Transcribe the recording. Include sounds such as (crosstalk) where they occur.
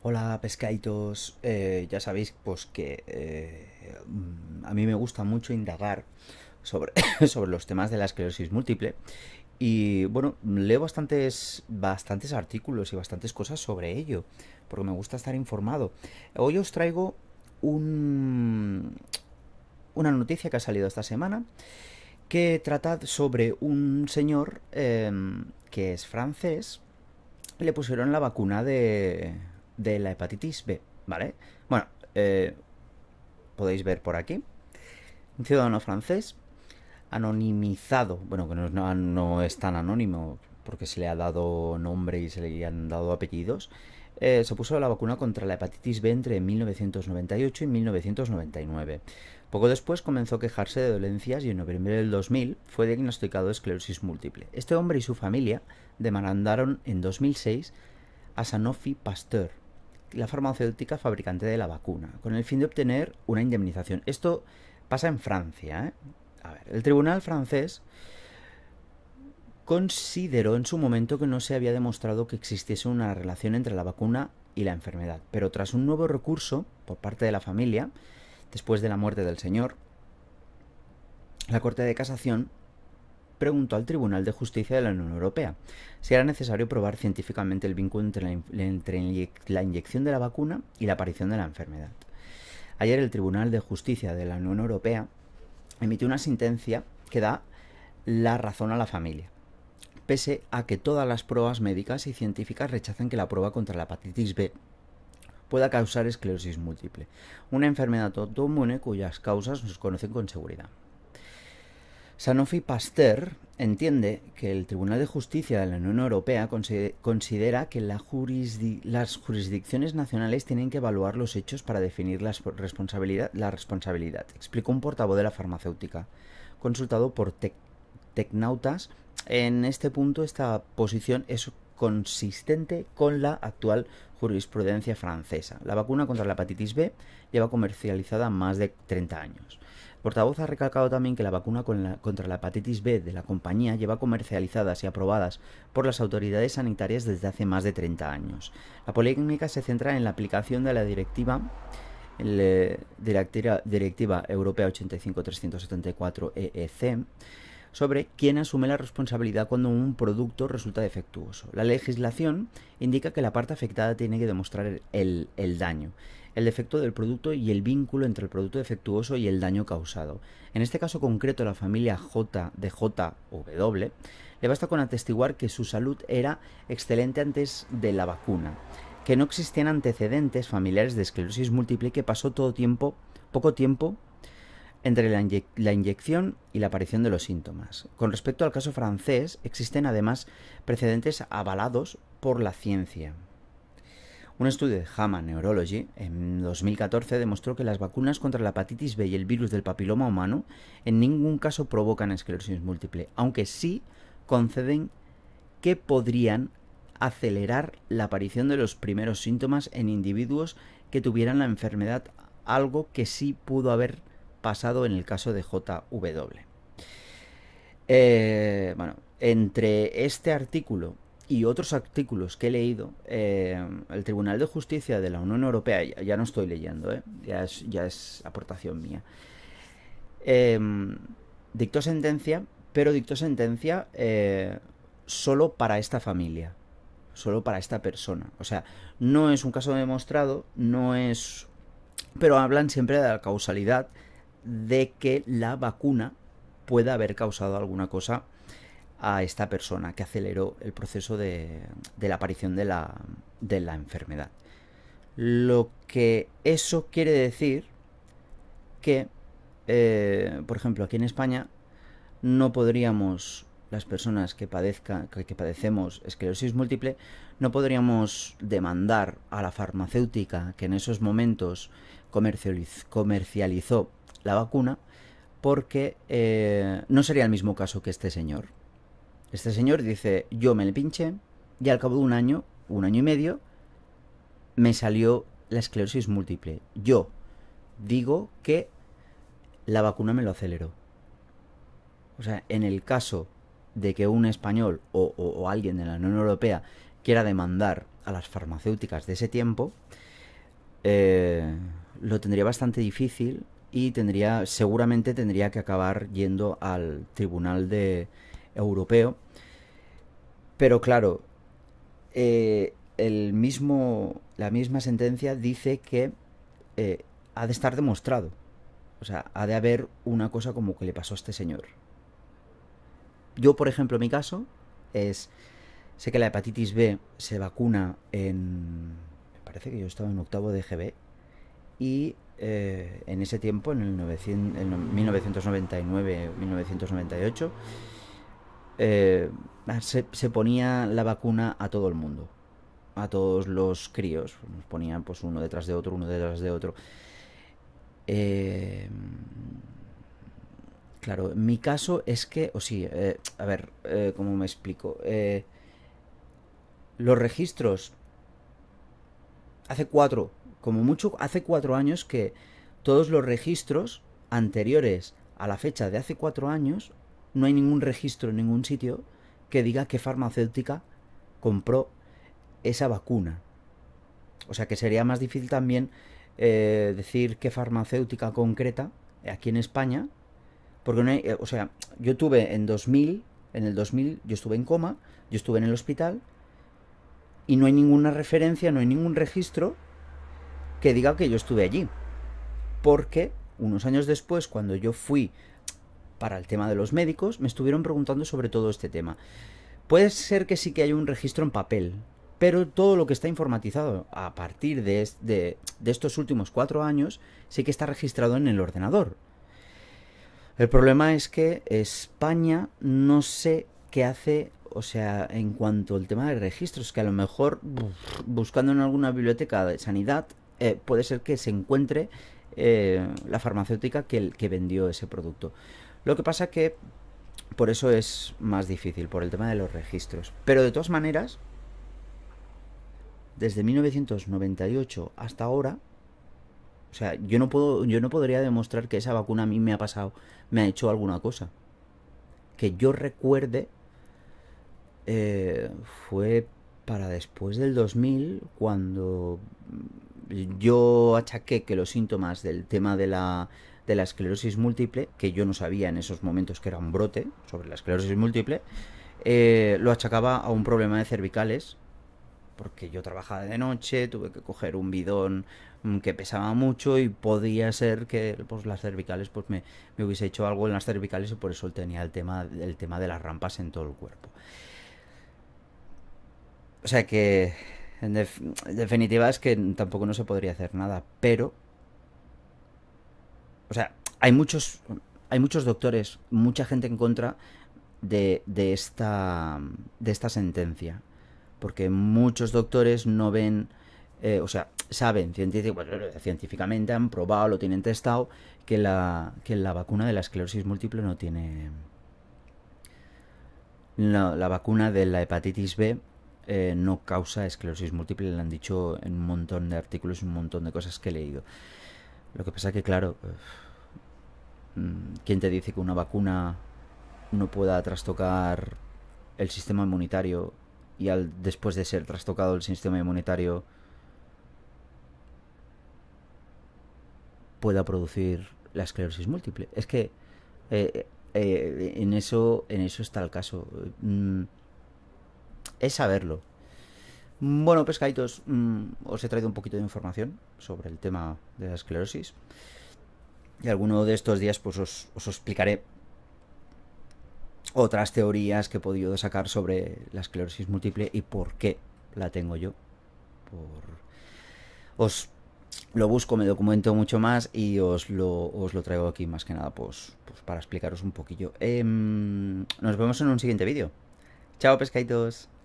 Hola pescaditos, eh, ya sabéis pues que eh, a mí me gusta mucho indagar sobre, (coughs) sobre, los temas de la esclerosis múltiple y bueno, leo bastantes, bastantes artículos y bastantes cosas sobre ello porque me gusta estar informado. Hoy os traigo un, una noticia que ha salido esta semana que trata sobre un señor eh, que es francés, le pusieron la vacuna de de la hepatitis B, ¿vale? Bueno, eh, podéis ver por aquí. Un ciudadano francés anonimizado, bueno, que no, es tan anónimo porque se le ha dado nombre y se le han dado apellidos, eh, se puso la vacuna contra la hepatitis B entre 1998 y 1999. Poco después comenzó a quejarse de dolencias y en noviembre del 2000 fue diagnosticado de esclerosis múltiple. Este hombre y su familia demandaron en 2006 a Sanofi Pasteur la farmacéutica fabricante de la vacuna, con el fin de obtener una indemnización. Esto pasa en Francia. ¿eh? A ver, el tribunal francés consideró en su momento que no se había demostrado que existiese una relación entre la vacuna y la enfermedad, pero tras un nuevo recurso por parte de la familia, después de la muerte del señor, la Corte de Casación preguntó al Tribunal de Justicia de la Unión Europea si era necesario probar científicamente el vínculo entre la, inyección de la vacuna y la aparición de la enfermedad. Ayer el Tribunal de Justicia de la Unión Europea emitió una sentencia que da la razón a la familia pese a que todas las pruebas médicas y científicas rechazan que la prueba contra la hepatitis B pueda causar esclerosis múltiple, una enfermedad autoinmune cuyas causas nos conocen con seguridad. Sanofi Pasteur entiende que el Tribunal de Justicia de la Unión Europea considera que las jurisdicciones nacionales tienen que evaluar los hechos para definir la responsabilidad, explicó un portavoz de la farmacéutica, consultado por Tecnautas. En este punto esta posición es consistente con la actual jurisprudencia francesa. La vacuna contra la hepatitis B lleva comercializada más de 30 años portavoz ha recalcado también que la vacuna contra la hepatitis B de la compañía lleva comercializadas y aprobadas por las autoridades sanitarias desde hace más de 30 años. La polémica se centra en la aplicación de la directiva Directiva Europea 85374 eec sobre quién asume la responsabilidad cuando un producto resulta defectuoso. La legislación indica que la parte afectada tiene que demostrar el, el daño el defecto del producto y el vínculo entre el producto defectuoso y el daño causado. En este caso concreto, la familia J de W, le basta con atestiguar que su salud era excelente antes de la vacuna, que no existían antecedentes familiares de esclerosis múltiple y que pasó todo tiempo, poco tiempo entre la, inyección y la aparición de los síntomas. Con respecto al caso francés, existen además precedentes avalados por la ciencia. Un estudio de Hama Neurology en 2014 demostró que las vacunas contra la hepatitis B y el virus del papiloma humano en ningún caso provocan esclerosis múltiple, aunque sí conceden que podrían acelerar la aparición de los primeros síntomas en individuos que tuvieran la enfermedad, algo que sí pudo haber pasado en el caso de JW. Eh, bueno, entre este artículo y otros artículos que he leído, eh, el Tribunal de Justicia de la Unión Europea, ya, no estoy leyendo, eh, ya, es, ya, es, aportación mía, eh, dictó sentencia, pero dictó sentencia solo para esta familia, solo para esta persona. O sea, no es un caso demostrado, no es... Pero hablan siempre de la causalidad de que la vacuna pueda haber causado alguna cosa a esta persona que aceleró el proceso de, la aparición de la, enfermedad. Lo que eso quiere decir que, eh, por ejemplo, aquí en España no podríamos, las personas que, padezcan, que, padecemos esclerosis múltiple, no podríamos demandar a la farmacéutica que en esos momentos comercializó la vacuna porque eh, no sería el mismo caso que este señor. Este señor dice, yo me le pinché y al cabo de un año, un año y medio, me salió la esclerosis múltiple. Yo digo que la vacuna me lo aceleró. O sea, en el caso de que un español o, alguien de la Unión Europea quiera demandar a las farmacéuticas de ese tiempo, eh, lo tendría bastante difícil y tendría, seguramente tendría que acabar yendo al tribunal de, europeo. Pero claro, eh, el mismo, la misma sentencia dice que eh, ha de estar demostrado. O sea, ha de haber una cosa como que le pasó a este señor. Yo, por ejemplo, mi caso es, sé que la hepatitis B se vacuna en, me parece que yo estaba en octavo de GB, y eh, en ese tiempo, en el, 900, en 1999-1998, eh, se, ponía la vacuna a todo el mundo, a todos los críos. Nos ponían pues uno detrás de otro, uno detrás de otro. Eh, claro, mi caso es que, o sí, eh, a ver, ¿cómo me explico? los registros, hace cuatro, como mucho, hace cuatro años que todos los registros anteriores a la fecha de hace cuatro años no hay ningún registro en ningún sitio que diga qué farmacéutica compró esa vacuna. O sea que sería más difícil también eh, decir qué farmacéutica concreta aquí en España, porque no hay, eh, o sea, yo tuve en 2000, en el 2000 yo estuve en coma, yo estuve en el hospital y no hay ninguna referencia, no hay ningún registro que diga que yo estuve allí. Porque unos años después, cuando yo fui para el tema de los médicos, me estuvieron preguntando sobre todo este tema. Puede ser que sí que haya un registro en papel, pero todo lo que está informatizado a partir de, estos últimos cuatro años sí que está registrado en el ordenador. El problema es que España no sé qué hace o sea, en cuanto al tema de registros, que a lo mejor buscando en alguna biblioteca de sanidad eh, puede ser que se encuentre eh, la farmacéutica que vendió ese producto. Lo que pasa que por eso es más difícil, por el tema de los registros. Pero de todas maneras, desde 1998 hasta ahora, o sea, yo no puedo, yo no podría demostrar que esa vacuna a mí me ha pasado, me ha hecho alguna cosa. Que yo recuerde, eh, fue para después del 2000 cuando yo achaqué que los síntomas del tema de la de la esclerosis múltiple, que yo no sabía en esos momentos que era un brote sobre la esclerosis múltiple, eh, lo achacaba a un problema de cervicales, porque yo trabajaba de noche, tuve que coger un bidón mm, que pesaba mucho y podía ser que pues, las cervicales pues me, hubiese hecho algo en las cervicales y por eso tenía el tema, el tema de las rampas en todo el cuerpo. O sea que en definitiva es que tampoco no se podría hacer nada, pero o sea, hay muchos, hay muchos doctores, mucha gente en contra de, esta, de esta sentencia. Porque muchos doctores no ven, eh, o sea, saben científicamente, han probado, lo tienen testado, que la, que la vacuna de la esclerosis múltiple no tiene... la vacuna de la hepatitis B eh, no causa esclerosis múltiple, le han dicho en un montón de artículos, un montón de cosas que he leído. Lo que pasa que, claro... Mm, ¿Quién te dice que una vacuna no pueda trastocar el sistema inmunitario y al después de ser trastocado el sistema inmunitario pueda producir la esclerosis múltiple? Es que eh, eh, eh, en eso en eso está el caso. Mm, es saberlo. Bueno, pescaditos, mm, os he traído un poquito de información sobre el tema de la esclerosis. Y alguno de estos días pues os, explicaré otras teorías que he podido sacar sobre la esclerosis múltiple y por qué la tengo yo. Os lo busco, me documento mucho más y os lo, os lo traigo aquí más que nada pues, pues para explicaros un poquillo. Em, nos vemos en un siguiente vídeo. Chao pescaditos.